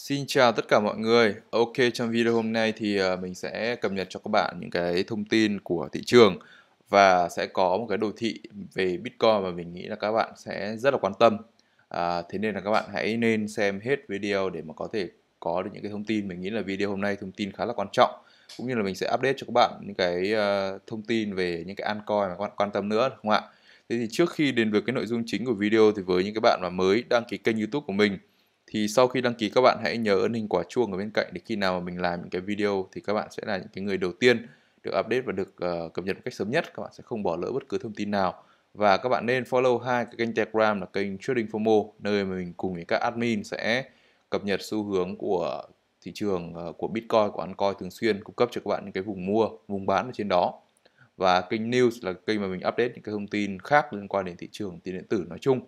Xin chào tất cả mọi người. Ok, trong video hôm nay thì ờ, mình sẽ cập nhật cho các bạn những cái thông tin của thị trường và sẽ có một cái đồ thị về Bitcoin mà mình nghĩ là các bạn sẽ rất là quan tâm. À, thế nên là các bạn hãy nên xem hết video để mà có thể có được những cái thông tin. Mình nghĩ là video hôm nay thông tin khá là quan trọng cũng như là mình sẽ update cho các bạn những cái ờ, thông tin về những cái altcoin mà các bạn quan tâm nữa đúng không ạ? Thế thì trước khi đến với cái nội dung chính của video thì với những cái bạn mà mới đăng ký kênh YouTube của mình thì sau khi đăng ký các bạn hãy nhớ ấn hình quả chuông ở bên cạnh để khi nào mà mình làm những cái video thì các bạn sẽ là những cái người đầu tiên được update và được uh, cập nhật một cách sớm nhất các bạn sẽ không bỏ lỡ bất cứ thông tin nào và các bạn nên follow hai cái kênh Telegram là kênh Trading FOMO nơi mà mình cùng với các admin sẽ cập nhật xu hướng của thị trường uh, của Bitcoin của Ancoin thường xuyên cung cấp cho các bạn những cái vùng mua vùng bán ở trên đó và kênh News là kênh mà mình update những cái thông tin khác liên quan đến thị trường tiền điện tử nói chung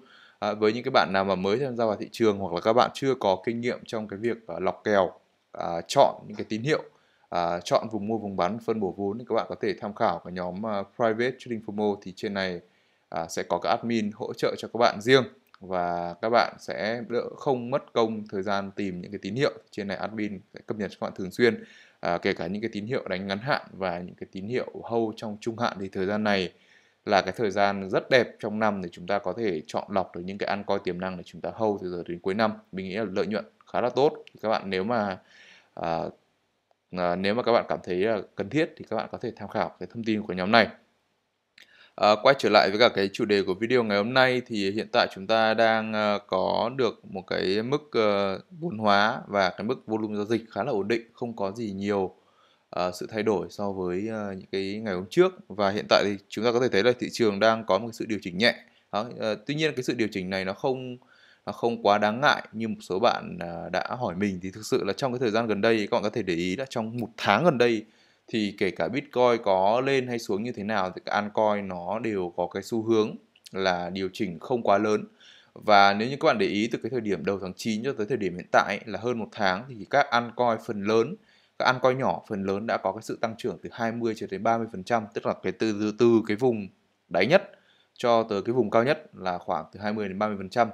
à, với những cái bạn nào mà mới tham gia vào thị trường hoặc là các bạn chưa có kinh nghiệm trong cái việc à, lọc kèo à, chọn những cái tín hiệu à, chọn vùng mua vùng bán phân bổ vốn thì các bạn có thể tham khảo cái nhóm à, private trading fomo thì trên này à, sẽ có các admin hỗ trợ cho các bạn riêng và các bạn sẽ đỡ không mất công thời gian tìm những cái tín hiệu trên này admin sẽ cập nhật cho các bạn thường xuyên à, kể cả những cái tín hiệu đánh ngắn hạn và những cái tín hiệu hâu trong trung hạn thì thời gian này là cái thời gian rất đẹp trong năm để chúng ta có thể chọn lọc được những cái ăn coi tiềm năng để chúng ta hold từ giờ đến cuối năm mình nghĩ là lợi nhuận khá là tốt các bạn nếu mà à, à, nếu mà các bạn cảm thấy là cần thiết thì các bạn có thể tham khảo cái thông tin của nhóm này à, quay trở lại với cả cái chủ đề của video ngày hôm nay thì hiện tại chúng ta đang à, có được một cái mức à, vốn hóa và cái mức volume giao dịch khá là ổn định không có gì nhiều Ờ, sự thay đổi so với uh, những cái ngày hôm trước và hiện tại thì chúng ta có thể thấy là thị trường đang có một cái sự điều chỉnh nhẹ đó, uh, tuy nhiên cái sự điều chỉnh này nó không nó không quá đáng ngại như một số bạn uh, đã hỏi mình thì thực sự là trong cái thời gian gần đây các bạn có thể để ý là trong một tháng gần đây thì kể cả Bitcoin có lên hay xuống như thế nào thì cái altcoin nó đều có cái xu hướng là điều chỉnh không quá lớn và nếu như các bạn để ý từ cái thời điểm đầu tháng 9 cho tới thời điểm hiện tại ấy, là hơn một tháng thì các altcoin phần lớn các ăn coi nhỏ phần lớn đã có cái sự tăng trưởng từ 20 cho đến 30%, tức là cái từ từ, cái vùng đáy nhất cho tới cái vùng cao nhất là khoảng từ 20 đến 30%.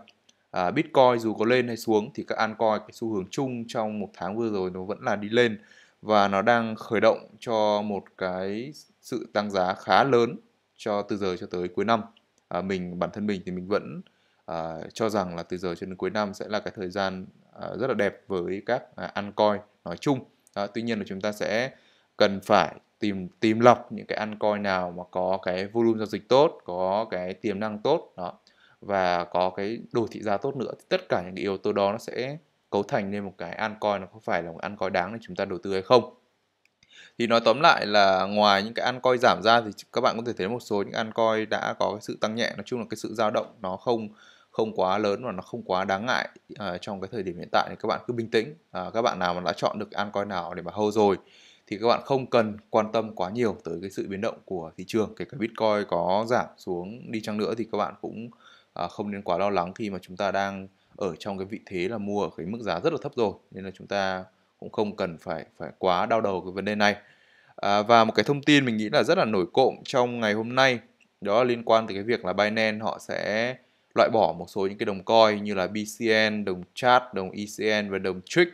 À, Bitcoin dù có lên hay xuống thì các altcoin cái xu hướng chung trong một tháng vừa rồi nó vẫn là đi lên và nó đang khởi động cho một cái sự tăng giá khá lớn cho từ giờ cho tới cuối năm. À, mình bản thân mình thì mình vẫn à, cho rằng là từ giờ cho đến cuối năm sẽ là cái thời gian à, rất là đẹp với các à, altcoin nói chung. Đó, tuy nhiên là chúng ta sẽ cần phải tìm tìm lọc những cái ăn coin nào mà có cái volume giao dịch tốt, có cái tiềm năng tốt đó và có cái đồ thị giá tốt nữa thì tất cả những cái yếu tố đó nó sẽ cấu thành nên một cái ăn coin nó có phải là một ăn coin đáng để chúng ta đầu tư hay không thì nói tóm lại là ngoài những cái ăn coin giảm ra thì các bạn có thể thấy một số những ăn coin đã có cái sự tăng nhẹ nói chung là cái sự dao động nó không không quá lớn và nó không quá đáng ngại uh, trong cái thời điểm hiện tại thì các bạn cứ bình tĩnh uh, các bạn nào mà đã chọn được an coi nào để mà hâu rồi thì các bạn không cần quan tâm quá nhiều tới cái sự biến động của thị trường kể cả bitcoin có giảm xuống đi chăng nữa thì các bạn cũng uh, không nên quá lo lắng khi mà chúng ta đang ở trong cái vị thế là mua ở cái mức giá rất là thấp rồi nên là chúng ta cũng không cần phải phải quá đau đầu cái vấn đề này à, và một cái thông tin mình nghĩ là rất là nổi cộm trong ngày hôm nay đó là liên quan tới cái việc là Binance họ sẽ loại bỏ một số những cái đồng coin như là BCN, đồng chat, đồng ECN và đồng Trick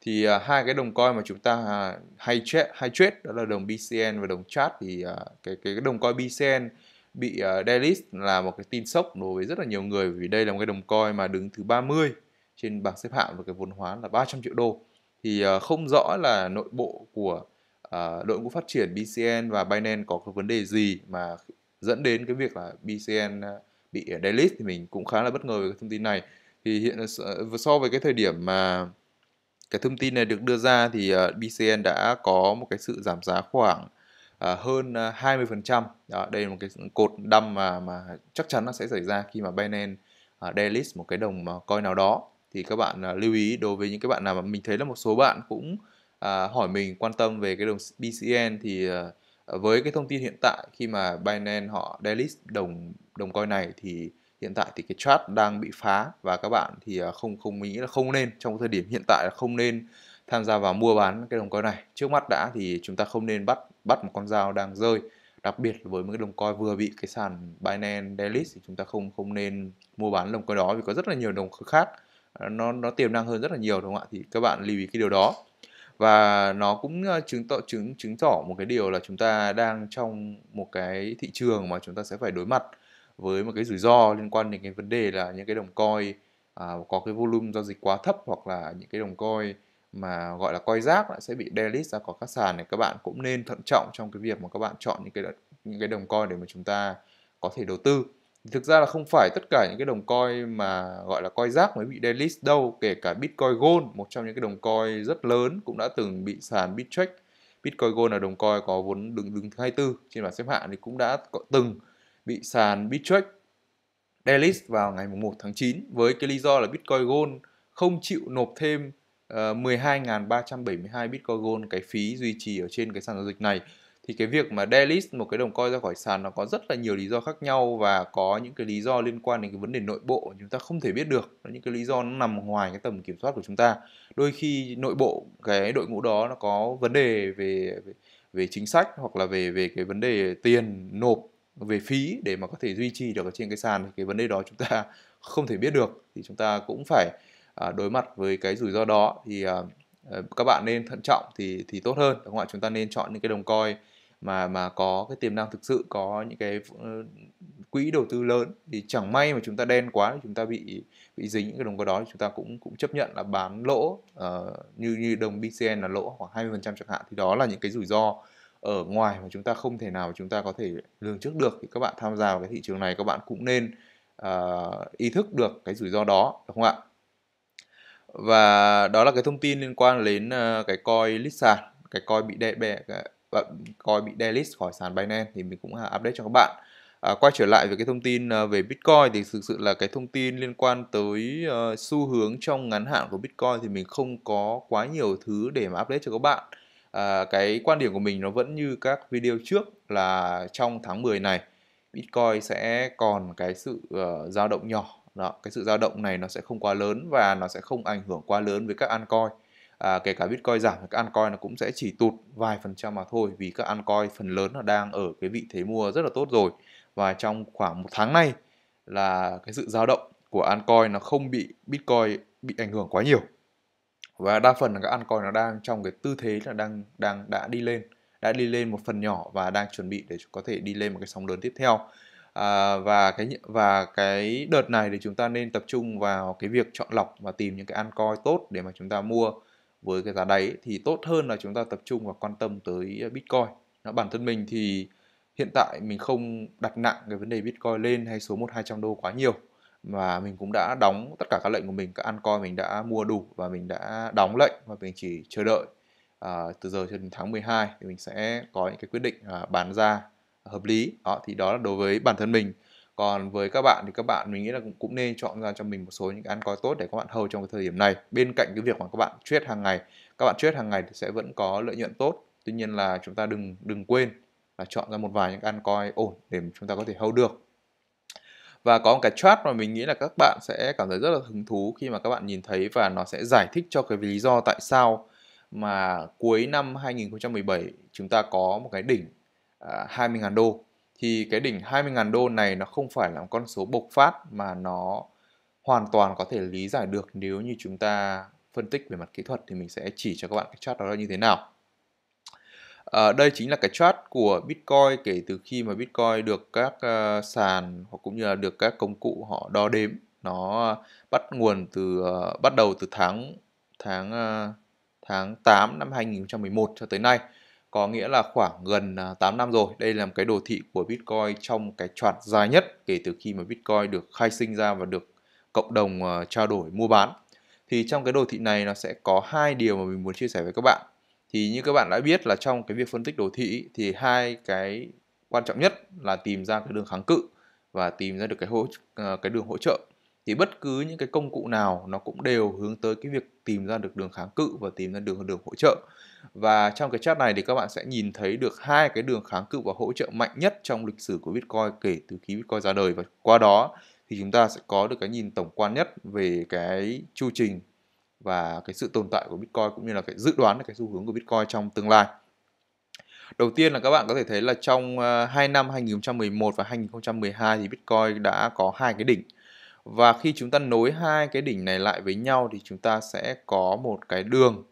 thì uh, hai cái đồng coin mà chúng ta uh, hay trade hay trade đó là đồng BCN và đồng chat thì uh, cái cái đồng coin BCN bị uh, delist là một cái tin sốc đối với rất là nhiều người vì đây là một cái đồng coin mà đứng thứ 30 trên bảng xếp hạng với cái vốn hóa là 300 triệu đô thì uh, không rõ là nội bộ của uh, đội ngũ phát triển BCN và Binance có cái vấn đề gì mà dẫn đến cái việc là BCN uh, bị ờ, delete thì mình cũng khá là bất ngờ về cái thông tin này thì hiện ờ, so với cái thời điểm mà cái thông tin này được đưa ra thì ờ, BCN đã có một cái sự giảm giá khoảng À, hơn 20%. Đó, đây là một cái cột đâm mà mà chắc chắn nó sẽ xảy ra khi mà Binance à, delist một cái đồng coin nào đó thì các bạn lưu ý đối với những cái bạn nào mà mình thấy là một số bạn cũng hỏi mình quan tâm về cái đồng BCN thì Ờ, với cái thông tin hiện tại khi mà Binance họ delist đồng đồng coin này thì hiện tại thì cái chart đang bị phá và các bạn thì ờ, không không nghĩ là không nên trong thời điểm hiện tại là không nên tham gia vào mua bán cái đồng coin này trước mắt đã thì chúng ta không nên bắt bắt một con dao đang rơi đặc biệt với những đồng coin vừa bị cái sàn Binance delist thì chúng ta không không nên mua bán đồng coin đó vì có rất là nhiều đồng khác ờ, nó nó tiềm năng hơn rất là nhiều đúng không ạ thì các bạn lưu ý cái điều đó và nó cũng ờ, chứng tỏ chứng chứng tỏ một cái điều là chúng ta đang trong một cái thị trường mà chúng ta sẽ phải đối mặt với một cái rủi ro liên quan đến cái vấn đề là những cái đồng coi à, có cái volume giao dịch quá thấp hoặc là những cái đồng coi mà gọi là coi rác lại sẽ bị delist ra khỏi các sàn này các bạn cũng nên thận trọng trong cái việc mà các bạn chọn những cái những cái đồng coi để mà chúng ta có thể đầu tư thực ra là không phải tất cả những cái đồng coin mà gọi là coin rác mới bị delist đâu kể cả bitcoin gold một trong những cái đồng coin rất lớn cũng đã từng bị sàn bitcheck bitcoin gold là đồng coin có vốn đứng đứng thứ 24 trên bảng xếp hạng thì cũng đã có từng bị sàn bitcheck delist vào ngày 1 tháng 9 với cái lý do là bitcoin gold không chịu nộp thêm uh, ờ, 12.372 bitcoin gold cái phí duy trì ở trên cái sàn giao dịch này thì cái việc mà delist một cái đồng coin ra khỏi sàn nó có rất là nhiều lý do khác nhau và có những cái lý do liên quan đến cái vấn đề nội bộ chúng ta không thể biết được nó những cái lý do nó nằm ngoài cái tầm kiểm soát của chúng ta đôi khi nội bộ cái đội ngũ đó nó có vấn đề về về, về chính sách hoặc là về về cái vấn đề tiền nộp về phí để mà có thể duy trì được ở trên cái sàn thì cái vấn đề đó chúng ta không thể biết được thì chúng ta cũng phải à, đối mặt với cái rủi ro đó thì à, Ờ, các bạn nên thận trọng thì thì tốt hơn đúng không ạ chúng ta nên chọn những cái đồng coi mà mà có cái tiềm năng thực sự có những cái ờ, quỹ đầu tư lớn thì chẳng may mà chúng ta đen quá thì chúng ta bị bị dính những cái đồng coi đó thì chúng ta cũng cũng chấp nhận là bán lỗ uh, như như đồng BCN là lỗ khoảng 20% chẳng hạn thì đó là những cái rủi ro ở ngoài mà chúng ta không thể nào chúng ta có thể lường trước được thì các bạn tham gia vào cái thị trường này các bạn cũng nên uh, ý thức được cái rủi ro đó đúng không ạ và đó là cái thông tin liên quan đến ờ, cái coin list sàn cái coin bị đe bè coin bị delist khỏi sàn Binance thì mình cũng update cho các bạn à, quay trở lại về cái thông tin ờ, về Bitcoin thì thực sự là cái thông tin liên quan tới ờ, xu hướng trong ngắn hạn của Bitcoin thì mình không có quá nhiều thứ để mà update cho các bạn à, cái quan điểm của mình nó vẫn như các video trước là trong tháng 10 này Bitcoin sẽ còn cái sự uh, dao động nhỏ đó cái sự dao động này nó sẽ không quá lớn và nó sẽ không ảnh hưởng quá lớn với các altcoin à, kể cả bitcoin giảm thì các altcoin nó cũng sẽ chỉ tụt vài phần trăm mà thôi vì các altcoin phần lớn là đang ở cái vị thế mua rất là tốt rồi và trong khoảng một tháng nay là cái sự dao động của altcoin nó không bị bitcoin bị ảnh hưởng quá nhiều và đa phần là các altcoin nó đang trong cái tư thế là đang đang đã đi lên đã đi lên một phần nhỏ và đang chuẩn bị để có thể đi lên một cái sóng lớn tiếp theo à, và cái và cái đợt này thì chúng ta nên tập trung vào cái việc chọn lọc và tìm những cái an coin tốt để mà chúng ta mua với cái giá đáy thì tốt hơn là chúng ta tập trung và quan tâm tới à, bitcoin Đó, bản thân mình thì hiện tại mình không đặt nặng cái vấn đề bitcoin lên hay số hai trăm đô quá nhiều mà mình cũng đã đóng tất cả các lệnh của mình các an coin mình đã mua đủ và mình đã đóng lệnh và mình chỉ chờ đợi à, từ giờ cho đến tháng 12 thì mình sẽ có những cái quyết định à, bán ra hợp lý đó thì đó là đối với bản thân mình còn với các bạn thì các bạn mình nghĩ là cũng, cũng nên chọn ra cho mình một số những cái ăn coi tốt để các bạn hầu trong cái thời điểm này bên cạnh cái việc mà các bạn trade hàng ngày các bạn trade hàng ngày thì sẽ vẫn có lợi nhuận tốt tuy nhiên là chúng ta đừng đừng quên là chọn ra một vài những ăn coi ổn để chúng ta có thể hầu được và có một cái chart mà mình nghĩ là các bạn sẽ cảm thấy rất là hứng thú khi mà các bạn nhìn thấy và nó sẽ giải thích cho cái lý do tại sao mà cuối năm 2017 chúng ta có một cái đỉnh 20.000 à, đô thì cái đỉnh 20.000 đô này nó không phải là một con số bộc phát mà nó hoàn toàn có thể lý giải được nếu như chúng ta phân tích về mặt kỹ thuật thì mình sẽ chỉ cho các bạn cái chart đó là như thế nào. À, đây chính là cái chart của Bitcoin kể từ khi mà Bitcoin được các uh, sàn hoặc cũng như là được các công cụ họ đo đếm nó bắt nguồn từ uh, bắt đầu từ tháng tháng uh, tháng 8 năm 2011 cho tới nay có nghĩa là khoảng gần 8 à, năm rồi. Đây là một cái đồ thị của Bitcoin trong cái chart dài nhất kể từ khi mà Bitcoin được khai sinh ra và được cộng đồng à, trao đổi mua bán. Thì trong cái đồ thị này nó sẽ có hai điều mà mình muốn chia sẻ với các bạn. Thì như các bạn đã biết là trong cái việc phân tích đồ thị thì hai cái quan trọng nhất là tìm ra cái đường kháng cự và tìm ra được cái hỗ à, cái đường hỗ trợ thì bất cứ những cái công cụ nào nó cũng đều hướng tới cái việc tìm ra được đường kháng cự và tìm ra đường đường hỗ trợ và trong cái chat này thì các bạn sẽ nhìn thấy được hai cái đường kháng cự và hỗ trợ mạnh nhất trong lịch sử của Bitcoin kể từ khi Bitcoin ra đời và qua đó thì chúng ta sẽ có được cái nhìn tổng quan nhất về cái chu trình và cái sự tồn tại của Bitcoin cũng như là cái dự đoán cái xu hướng của Bitcoin trong tương lai. Đầu tiên là các bạn có thể thấy là trong 2 ờ, năm 2011 và 2012 thì Bitcoin đã có hai cái đỉnh và khi chúng ta nối hai cái đỉnh này lại với nhau thì chúng ta sẽ có một cái đường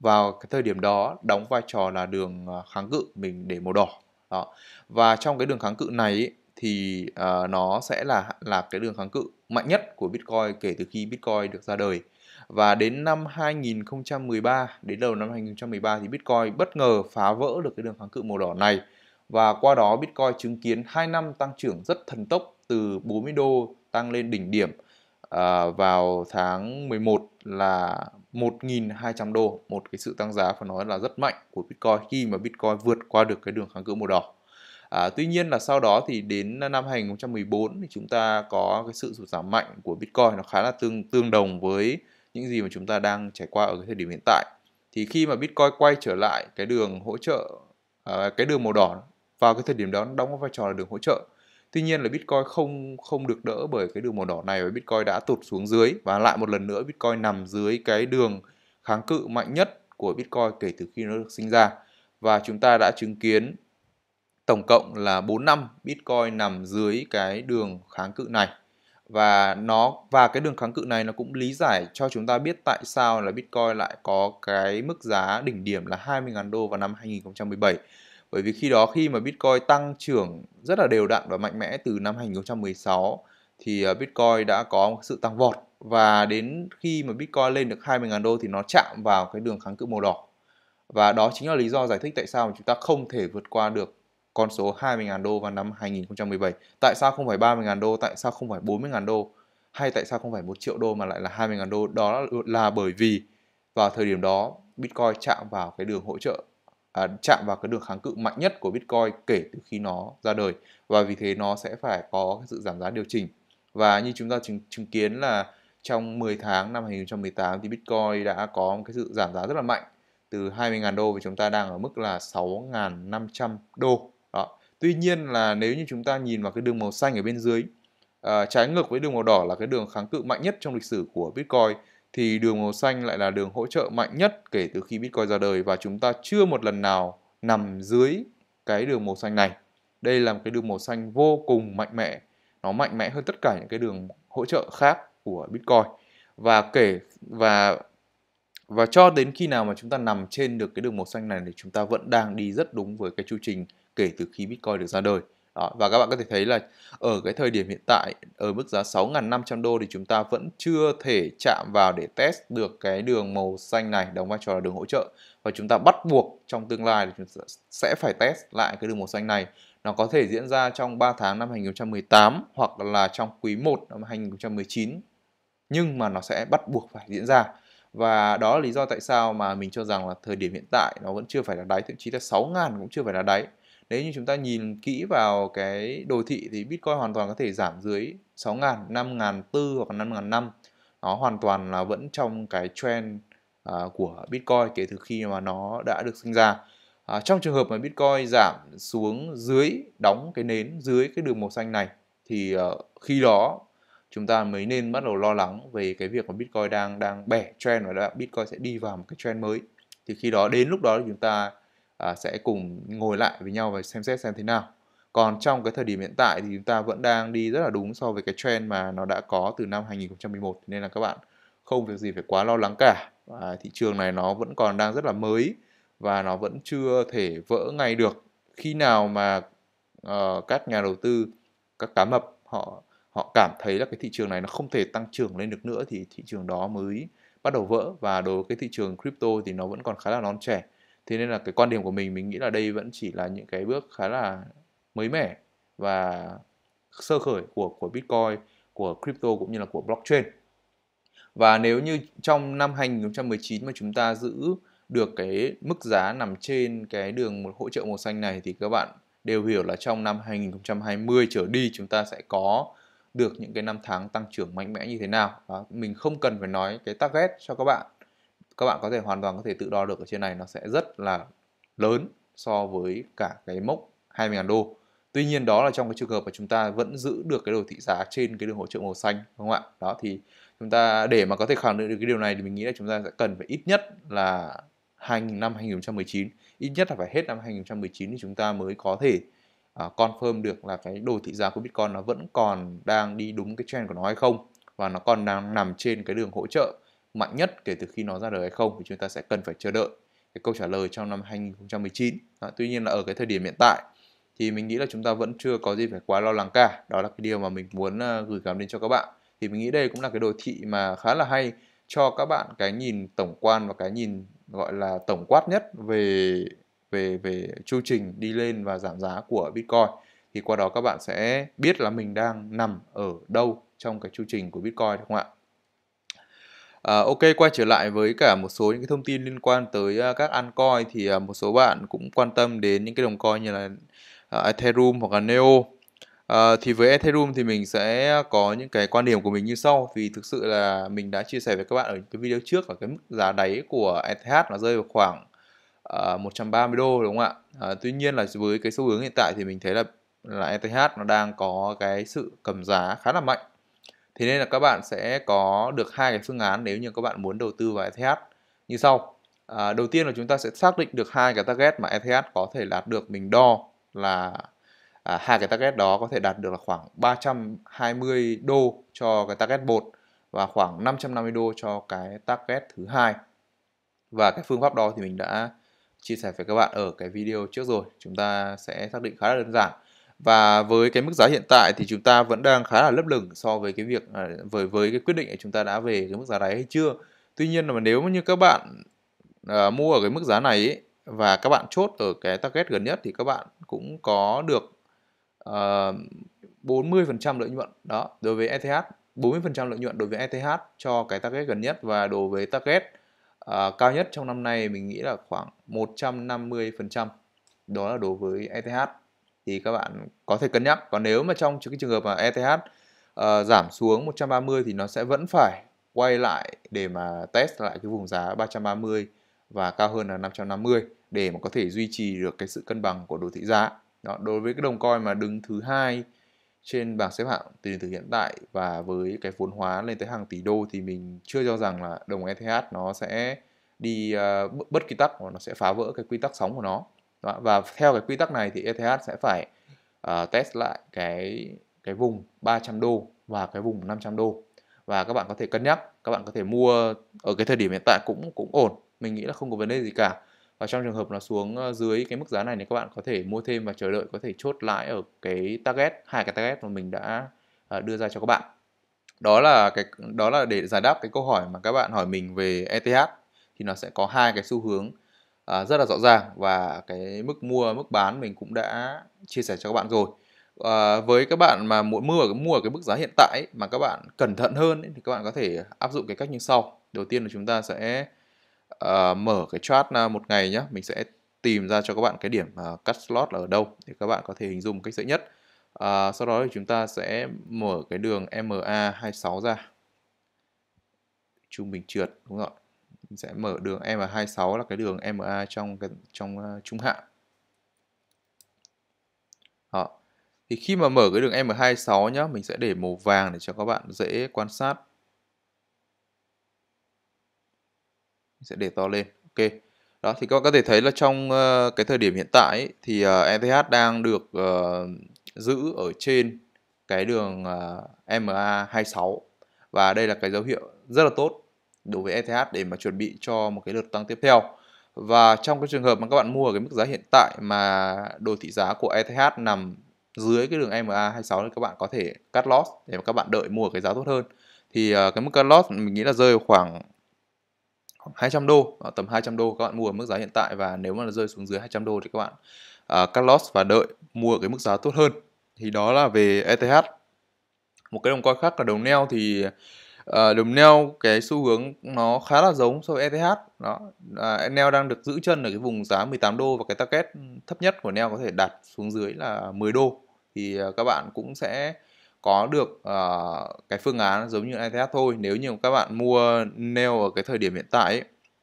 vào cái thời điểm đó đóng vai trò là đường à, kháng cự mình để màu đỏ đó và trong cái đường kháng cự này thì uh, nó sẽ là là cái đường kháng cự mạnh nhất của Bitcoin kể từ khi Bitcoin được ra đời và đến năm 2013 đến đầu năm 2013 thì Bitcoin bất ngờ phá vỡ được cái đường kháng cự màu đỏ này và qua đó Bitcoin chứng kiến 2 năm tăng trưởng rất thần tốc từ 40 đô tăng lên đỉnh điểm à, vào tháng 11 là 1.200 đô một cái sự tăng giá phải nói là rất mạnh của Bitcoin khi mà Bitcoin vượt qua được cái đường kháng cự màu đỏ à, tuy nhiên là sau đó thì đến năm 2014 thì chúng ta có cái sự sụt giảm mạnh của Bitcoin nó khá là tương tương đồng với những gì mà chúng ta đang trải qua ở cái thời điểm hiện tại thì khi mà Bitcoin quay trở lại cái đường hỗ trợ à, cái đường màu đỏ vào cái thời điểm đó nó đóng vai trò là đường hỗ trợ Tuy nhiên là Bitcoin không không được đỡ bởi cái đường màu đỏ này và Bitcoin đã tụt xuống dưới và lại một lần nữa Bitcoin nằm dưới cái đường kháng cự mạnh nhất của Bitcoin kể từ khi nó được sinh ra. Và chúng ta đã chứng kiến tổng cộng là 4 năm Bitcoin nằm dưới cái đường kháng cự này và nó và cái đường kháng cự này nó cũng lý giải cho chúng ta biết tại sao là Bitcoin lại có cái mức giá đỉnh điểm là 20.000 đô vào năm 2017 bởi vì khi đó khi mà Bitcoin tăng trưởng rất là đều đặn và mạnh mẽ từ năm 2016 thì ờ, Bitcoin đã có sự tăng vọt và đến khi mà Bitcoin lên được 20.000 đô thì nó chạm vào cái đường kháng cự màu đỏ. Và đó chính là lý do giải thích tại sao mà chúng ta không thể vượt qua được con số 20.000 đô vào năm 2017. Tại sao không phải 30.000 đô, tại sao không phải 40.000 đô hay tại sao không phải 1 triệu đô mà lại là 20.000 đô? Đó là bởi vì vào thời điểm đó Bitcoin chạm vào cái đường hỗ trợ à, chạm vào cái đường kháng cự mạnh nhất của Bitcoin kể từ khi nó ra đời và vì thế nó sẽ phải có sự giảm giá điều chỉnh và như chúng ta chứng, chứng kiến là trong 10 tháng năm 2018 thì Bitcoin đã có cái sự giảm giá rất là mạnh từ 20.000 đô và chúng ta đang ở mức là 6.500 đô đó tuy nhiên là nếu như chúng ta nhìn vào cái đường màu xanh ở bên dưới à, trái ngược với đường màu đỏ là cái đường kháng cự mạnh nhất trong lịch sử của Bitcoin thì đường màu xanh lại là đường hỗ trợ mạnh nhất kể từ khi Bitcoin ra đời và chúng ta chưa một lần nào nằm dưới cái đường màu xanh này. Đây là một cái đường màu xanh vô cùng mạnh mẽ. Nó mạnh mẽ hơn tất cả những cái đường hỗ trợ khác của Bitcoin. Và kể và và cho đến khi nào mà chúng ta nằm trên được cái đường màu xanh này thì chúng ta vẫn đang đi rất đúng với cái chu trình kể từ khi Bitcoin được ra đời. Đó, và các bạn có thể thấy là ở cái thời điểm hiện tại ở mức giá 6.500 đô thì chúng ta vẫn chưa thể chạm vào để test được cái đường màu xanh này đóng vai trò là đường hỗ trợ và chúng ta bắt buộc trong tương lai thì chúng ta sẽ phải test lại cái đường màu xanh này nó có thể diễn ra trong 3 tháng năm 2018 hoặc là trong quý 1 năm 2019 nhưng mà nó sẽ bắt buộc phải diễn ra và đó là lý do tại sao mà mình cho rằng là thời điểm hiện tại nó vẫn chưa phải là đáy thậm chí là 6.000 cũng chưa phải là đáy nếu như chúng ta nhìn kỹ vào cái đồ thị thì Bitcoin hoàn toàn có thể giảm dưới 6.000, 5.400 hoặc 5.500 nó hoàn toàn là vẫn trong cái trend uh, của Bitcoin kể từ khi mà nó đã được sinh ra uh, trong trường hợp mà Bitcoin giảm xuống dưới đóng cái nến dưới cái đường màu xanh này thì uh, khi đó chúng ta mới nên bắt đầu lo lắng về cái việc mà Bitcoin đang đang bẻ trend và Bitcoin sẽ đi vào một cái trend mới thì khi đó đến lúc đó chúng ta À, sẽ cùng ngồi lại với nhau và xem xét xem thế nào còn trong cái thời điểm hiện tại thì chúng ta vẫn đang đi rất là đúng so với cái trend mà nó đã có từ năm 2011 nên là các bạn không việc gì phải quá lo lắng cả và thị trường này nó vẫn còn đang rất là mới và nó vẫn chưa thể vỡ ngay được khi nào mà uh, các nhà đầu tư các cá mập họ họ cảm thấy là cái thị trường này nó không thể tăng trưởng lên được nữa thì thị trường đó mới bắt đầu vỡ và đối với cái thị trường crypto thì nó vẫn còn khá là non trẻ thế nên là cái quan điểm của mình mình nghĩ là đây vẫn chỉ là những cái bước khá là mới mẻ và sơ khởi của của Bitcoin của crypto cũng như là của blockchain và nếu như trong năm 2019 mà chúng ta giữ được cái mức giá nằm trên cái đường một hỗ trợ màu xanh này thì các bạn đều hiểu là trong năm 2020 trở đi chúng ta sẽ có được những cái năm tháng tăng trưởng mạnh mẽ như thế nào. Đó, mình không cần phải nói cái target cho các bạn các bạn có thể hoàn toàn có thể tự đo được ở trên này nó sẽ rất là lớn so với cả cái mốc 20.000 đô Tuy nhiên đó là trong cái trường hợp mà chúng ta vẫn giữ được cái đồ thị giá trên cái đường hỗ trợ màu xanh đúng không ạ? Đó thì chúng ta để mà có thể khẳng định được cái điều này thì mình nghĩ là chúng ta sẽ cần phải ít nhất là 2000 năm 2019, ít nhất là phải hết năm 2019 thì chúng ta mới có thể uh, confirm được là cái đồ thị giá của Bitcoin nó vẫn còn đang đi đúng cái trend của nó hay không và nó còn đang nằm trên cái đường hỗ trợ mạnh nhất kể từ khi nó ra đời hay không thì chúng ta sẽ cần phải chờ đợi cái câu trả lời trong năm 2019. À, tuy nhiên là ở cái thời điểm hiện tại thì mình nghĩ là chúng ta vẫn chưa có gì phải quá lo lắng cả. Đó là cái điều mà mình muốn ờ, gửi gắm đến cho các bạn. Thì mình nghĩ đây cũng là cái đồ thị mà khá là hay cho các bạn cái nhìn tổng quan và cái nhìn gọi là tổng quát nhất về về về chu trình đi lên và giảm giá của Bitcoin thì qua đó các bạn sẽ biết là mình đang nằm ở đâu trong cái chu trình của Bitcoin đúng không ạ? À, ok quay trở lại với cả một số những cái thông tin liên quan tới uh, các ăn coin thì uh, một số bạn cũng quan tâm đến những cái đồng coin như là uh, Ethereum hoặc là Neo. À, thì với Ethereum thì mình sẽ có những cái quan điểm của mình như sau vì thực sự là mình đã chia sẻ với các bạn ở cái video trước là cái mức giá đáy của ETH nó rơi vào khoảng uh, 130 đô đúng không ạ? À, tuy nhiên là với cái xu hướng hiện tại thì mình thấy là là ETH nó đang có cái sự cầm giá khá là mạnh thế nên là các bạn sẽ có được hai cái phương án nếu như các bạn muốn đầu tư vào ETH như sau à, đầu tiên là chúng ta sẽ xác định được hai cái target mà ETH có thể đạt được mình đo là à, hai cái target đó có thể đạt được là khoảng 320 đô cho cái target bột và khoảng 550 đô cho cái target thứ hai và cái phương pháp đó thì mình đã chia sẻ với các bạn ở cái video trước rồi chúng ta sẽ xác định khá là đơn giản và với cái mức giá hiện tại thì chúng ta vẫn đang khá là lấp lửng so với cái việc à, với với cái quyết định chúng ta đã về cái mức giá đấy hay chưa tuy nhiên là mà nếu như các bạn uh, mua ở cái mức giá này ấy, và các bạn chốt ở cái target gần nhất thì các bạn cũng có được uh, ờ, 40% lợi nhuận đó đối với ETH 40% lợi nhuận đối với ETH cho cái target gần nhất và đối với target uh, cao nhất trong năm nay mình nghĩ là khoảng 150% đó là đối với ETH thì các bạn có thể cân nhắc còn nếu mà trong cái trường hợp mà ETH uh, ờ, giảm xuống 130 thì nó sẽ vẫn phải quay lại để mà test lại cái vùng giá 330 và cao hơn là 550 để mà có thể duy trì được cái sự cân bằng của đồ thị giá. Đó, đối với cái đồng coin mà đứng thứ hai trên bảng xếp hạng tiền từ hiện tại và với cái vốn hóa lên tới hàng tỷ đô thì mình chưa cho rằng là đồng ETH nó sẽ đi uh, bất kỳ tắc hoặc nó sẽ phá vỡ cái quy tắc sóng của nó đó, và theo cái quy tắc này thì ETH sẽ phải uh, test lại cái cái vùng 300 đô và cái vùng 500 đô và các bạn có thể cân nhắc các bạn có thể mua ở cái thời điểm hiện tại cũng cũng ổn mình nghĩ là không có vấn đề gì cả và trong trường hợp nó xuống ờ, dưới cái mức giá này thì các bạn có thể mua thêm và chờ đợi có thể chốt lãi ở cái target hai cái target mà mình đã ờ, đưa ra cho các bạn đó là cái đó là để giải đáp cái câu hỏi mà các bạn hỏi mình về ETH thì nó sẽ có hai cái xu hướng Ờ, rất là rõ ràng và cái mức mua mức bán mình cũng đã chia sẻ cho các bạn rồi à, với các bạn mà muốn mua mua cái mức giá hiện tại ấy, mà các bạn cẩn thận hơn ấy, thì các bạn có thể áp dụng cái cách như sau đầu tiên là chúng ta sẽ à, mở cái chart một ngày nhé mình sẽ tìm ra cho các bạn cái điểm uh, cắt slot là ở đâu để các bạn có thể hình dung một cách dễ nhất à, sau đó thì chúng ta sẽ mở cái đường MA26 ra trung bình trượt đúng không ạ sẽ mở đường MA26 là cái đường MA trong cái, trong uh, trung hạn. Đó. Thì khi mà mở cái đường M26 nhá, mình sẽ để màu vàng để cho các bạn dễ quan sát. Mình sẽ để to lên. Ok. Đó thì các bạn có thể thấy là trong uh, cái thời điểm hiện tại ấy, thì uh, ờ, ETH đang được uh, giữ ở trên cái đường uh, MA26 và đây là cái dấu hiệu rất là tốt đối với ETH để mà chuẩn bị cho một cái đợt tăng tiếp theo. Và trong cái trường hợp mà các bạn mua ở cái mức giá hiện tại mà đồ thị giá của ETH nằm dưới cái đường MA 26 thì các bạn có thể cắt loss để mà các bạn đợi mua ở cái giá tốt hơn. Thì ờ, cái mức cắt loss mình nghĩ là rơi khoảng 200 đô, ờ, tầm 200 đô các bạn mua ở mức giá hiện tại và nếu mà rơi xuống dưới 200 đô thì các bạn uh, cắt loss và đợi mua ở cái mức giá tốt hơn. Thì đó là về ETH. Một cái đồng coi khác là đồng neo thì à, ờ, đồng neo cái xu hướng nó khá là giống so với ETH đó à, neo đang được giữ chân ở cái vùng giá 18 đô và cái target thấp nhất của neo có thể đặt xuống dưới là 10 đô thì à, các bạn cũng sẽ có được uh, cái phương án giống như ETH thôi nếu như các bạn mua neo ở cái thời điểm hiện tại ấy,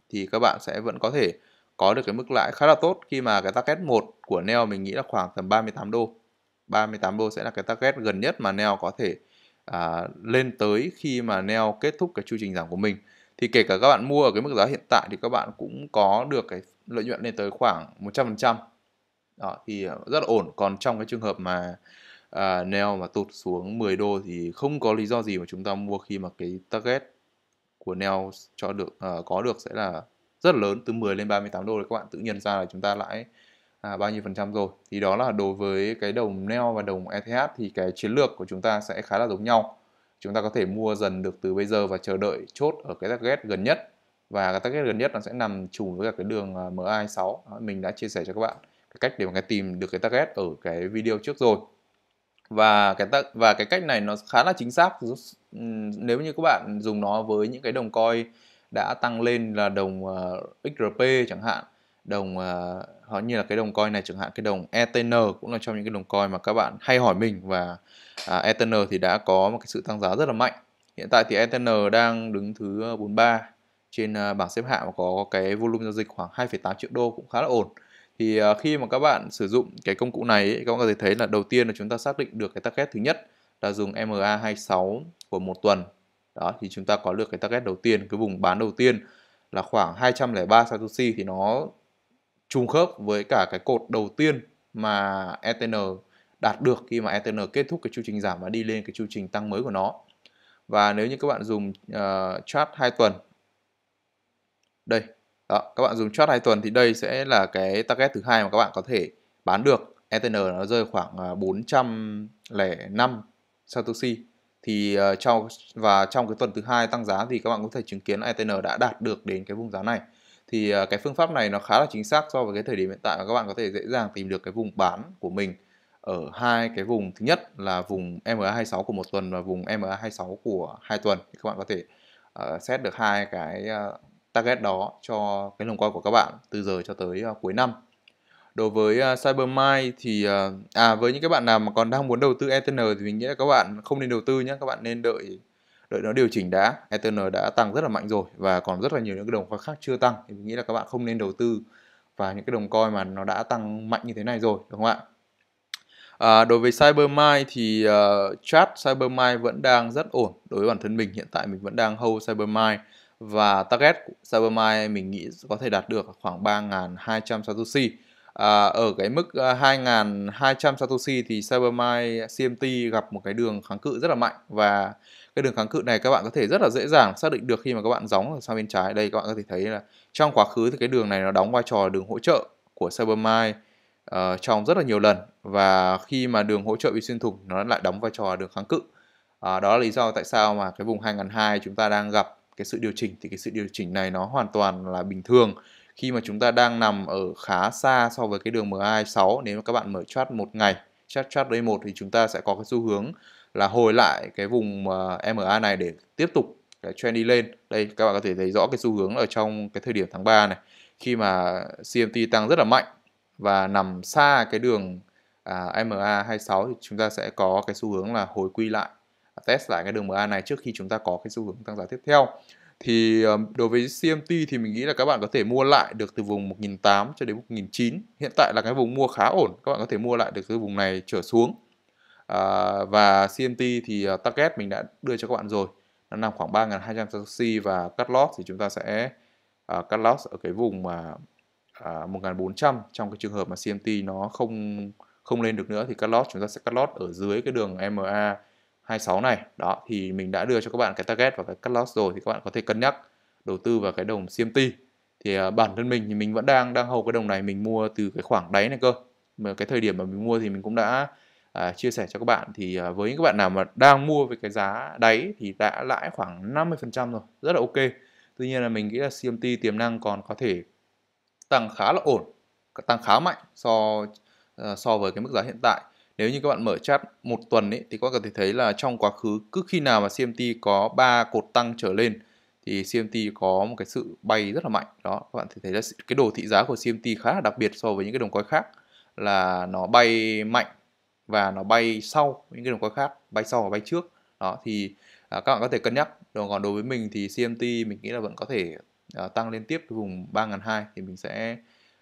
thì các bạn sẽ vẫn có thể có được cái mức lãi khá là tốt khi mà cái target 1 của neo mình nghĩ là khoảng tầm 38 đô 38 đô sẽ là cái target gần nhất mà neo có thể à, lên tới khi mà Neo kết thúc cái chu trình giảm của mình thì kể cả các bạn mua ở cái mức giá hiện tại thì các bạn cũng có được cái lợi nhuận lên tới khoảng 100% đó, thì à, rất là ổn còn trong cái trường hợp mà à, Neo mà tụt xuống 10 đô thì không có lý do gì mà chúng ta mua khi mà cái target của Neo cho được à, có được sẽ là rất lớn từ 10 lên 38 đô thì các bạn tự nhiên ra là chúng ta lãi à, bao nhiêu phần trăm rồi thì đó là đối với cái đồng neo và đồng ETH thì cái chiến lược của chúng ta sẽ khá là giống nhau chúng ta có thể mua dần được từ bây giờ và chờ đợi chốt ở cái target gần nhất và cái target gần nhất nó sẽ nằm trùng với cả cái đường à, ma 6 mình đã chia sẻ cho các bạn cái cách để mà cái tìm được cái target ở cái video trước rồi và cái và cái cách này nó khá là chính xác nếu như các bạn dùng nó với những cái đồng coin đã tăng lên là đồng à, XRP chẳng hạn đồng ờ, họ như là cái đồng coin này chẳng hạn cái đồng ETN cũng là trong những cái đồng coin mà các bạn hay hỏi mình và à, ETN thì đã có một cái sự tăng giá rất là mạnh hiện tại thì ETN đang đứng thứ 43 ờ, trên ờ, bảng xếp hạng và có cái volume giao dịch khoảng 2,8 triệu đô cũng khá là ổn thì à, khi mà các bạn sử dụng cái công cụ này ấy, các bạn có thể thấy là đầu tiên là chúng ta xác định được cái target thứ nhất là dùng MA26 của một tuần đó thì chúng ta có được cái target đầu tiên cái vùng bán đầu tiên là khoảng 203 Satoshi thì nó trùng khớp với cả cái cột đầu tiên mà ETN đạt được khi mà ETN kết thúc cái chu trình giảm và đi lên cái chu trình tăng mới của nó. Và nếu như các bạn dùng uh, ờ, chart 2 tuần. Đây, đó, các bạn dùng chart 2 tuần thì đây sẽ là cái target thứ hai mà các bạn có thể bán được. ETN nó rơi khoảng 405 ờ, satoshi thì uh, ờ, trong và trong cái tuần thứ hai tăng giá thì các bạn có thể chứng kiến ETN đã đạt được đến cái vùng giá này thì à, cái phương pháp này nó khá là chính xác so với cái thời điểm hiện tại và các bạn có thể dễ dàng tìm được cái vùng bán của mình ở hai cái vùng thứ nhất là vùng MA26 của một tuần và vùng MA26 của hai tuần thì các bạn có thể uh, à, xét được hai cái à, target đó cho cái lồng coi của các bạn từ giờ cho tới uh, cuối năm đối với uh, Cybermind thì uh, à với những các bạn nào mà còn đang muốn đầu tư ETN thì mình nghĩ là các bạn không nên đầu tư nhé các bạn nên đợi đợi nó điều chỉnh đã etn đã tăng rất là mạnh rồi và còn rất là nhiều những cái đồng coin khác chưa tăng thì mình nghĩ là các bạn không nên đầu tư và những cái đồng coin mà nó đã tăng mạnh như thế này rồi đúng không ạ À, đối với Cybermine thì uh, chat Cybermine vẫn đang rất ổn đối với bản thân mình hiện tại mình vẫn đang hold Cybermine và target của Cybermine mình nghĩ có thể đạt được khoảng 3.200 satoshi à, ở cái mức 2.200 ờ, satoshi thì Cybermine CMT gặp một cái đường kháng cự rất là mạnh và cái đường kháng cự này các bạn có thể rất là dễ dàng xác định được khi mà các bạn gióng sang bên trái đây các bạn có thể thấy là trong quá khứ thì cái đường này nó đóng vai trò đường hỗ trợ của Cybermine uh, trong rất là nhiều lần và khi mà đường hỗ trợ bị xuyên thủng nó lại đóng vai trò đường kháng cự À, đó là lý do tại sao mà cái vùng 2002 chúng ta đang gặp cái sự điều chỉnh thì cái sự điều chỉnh này nó hoàn toàn là bình thường khi mà chúng ta đang nằm ở khá xa so với cái đường MA26 nếu mà các bạn mở chart một ngày chart chart day 1 thì chúng ta sẽ có cái xu hướng là hồi lại cái vùng ờ, MA này để tiếp tục cái trend đi lên đây các bạn có thể thấy rõ cái xu hướng ở trong cái thời điểm tháng 3 này khi mà CMT tăng rất là mạnh và nằm xa cái đường à, MA 26 thì chúng ta sẽ có cái xu hướng là hồi quy lại à, test lại cái đường MA này trước khi chúng ta có cái xu hướng tăng giá tiếp theo thì ờ, đối với CMT thì mình nghĩ là các bạn có thể mua lại được từ vùng 1008 cho đến 1009 hiện tại là cái vùng mua khá ổn các bạn có thể mua lại được từ vùng này trở xuống à, và CMT thì ờ, target mình đã đưa cho các bạn rồi nó nằm khoảng 3.200 satoshi và cắt loss thì chúng ta sẽ à, cắt loss ở cái vùng mà à, 1400 trong cái trường hợp mà CMT nó không không lên được nữa thì cắt loss chúng ta sẽ cắt loss ở dưới cái đường MA 26 này đó thì mình đã đưa cho các bạn cái target và cái cắt loss rồi thì các bạn có thể cân nhắc đầu tư vào cái đồng CMT thì à, bản thân mình thì mình vẫn đang đang hầu cái đồng này mình mua từ cái khoảng đáy này cơ mà cái thời điểm mà mình mua thì mình cũng đã à, chia sẻ cho các bạn thì à, với những các bạn nào mà đang mua với cái giá đáy thì đã lãi khoảng 50% rồi rất là ok tuy nhiên là mình nghĩ là CMT tiềm năng còn có thể tăng khá là ổn tăng khá mạnh so à, so với cái mức giá hiện tại nếu như các bạn mở chart một tuần ấy, thì có thể thấy là trong quá khứ cứ khi nào mà CMT có 3 cột tăng trở lên thì CMT có một cái sự bay rất là mạnh đó các bạn thể thấy là cái đồ thị giá của CMT khá là đặc biệt so với những cái đồng coin khác là nó bay mạnh và nó bay sau những cái đồng coin khác bay sau và bay trước đó thì à, các bạn có thể cân nhắc còn đối với mình thì CMT mình nghĩ là vẫn có thể à, tăng lên tiếp cái vùng 3.200 thì mình sẽ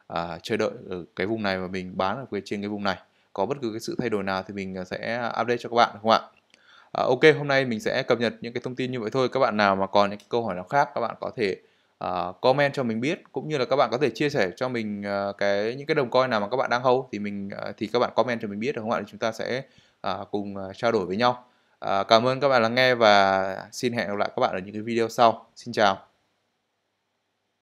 à, chờ đợi ở cái vùng này và mình bán ở cái trên cái vùng này có bất cứ cái sự thay đổi nào thì mình sẽ update cho các bạn không ạ à, ok hôm nay mình sẽ cập nhật những cái thông tin như vậy thôi các bạn nào mà còn những cái câu hỏi nào khác các bạn có thể uh, comment cho mình biết cũng như là các bạn có thể chia sẻ cho mình uh, cái những cái đồng coin nào mà các bạn đang hold thì mình uh, thì các bạn comment cho mình biết được không ạ? Chúng ta sẽ uh, cùng uh, trao đổi với nhau. Uh, cảm ơn các bạn lắng nghe và xin hẹn gặp lại các bạn ở những cái video sau. Xin chào.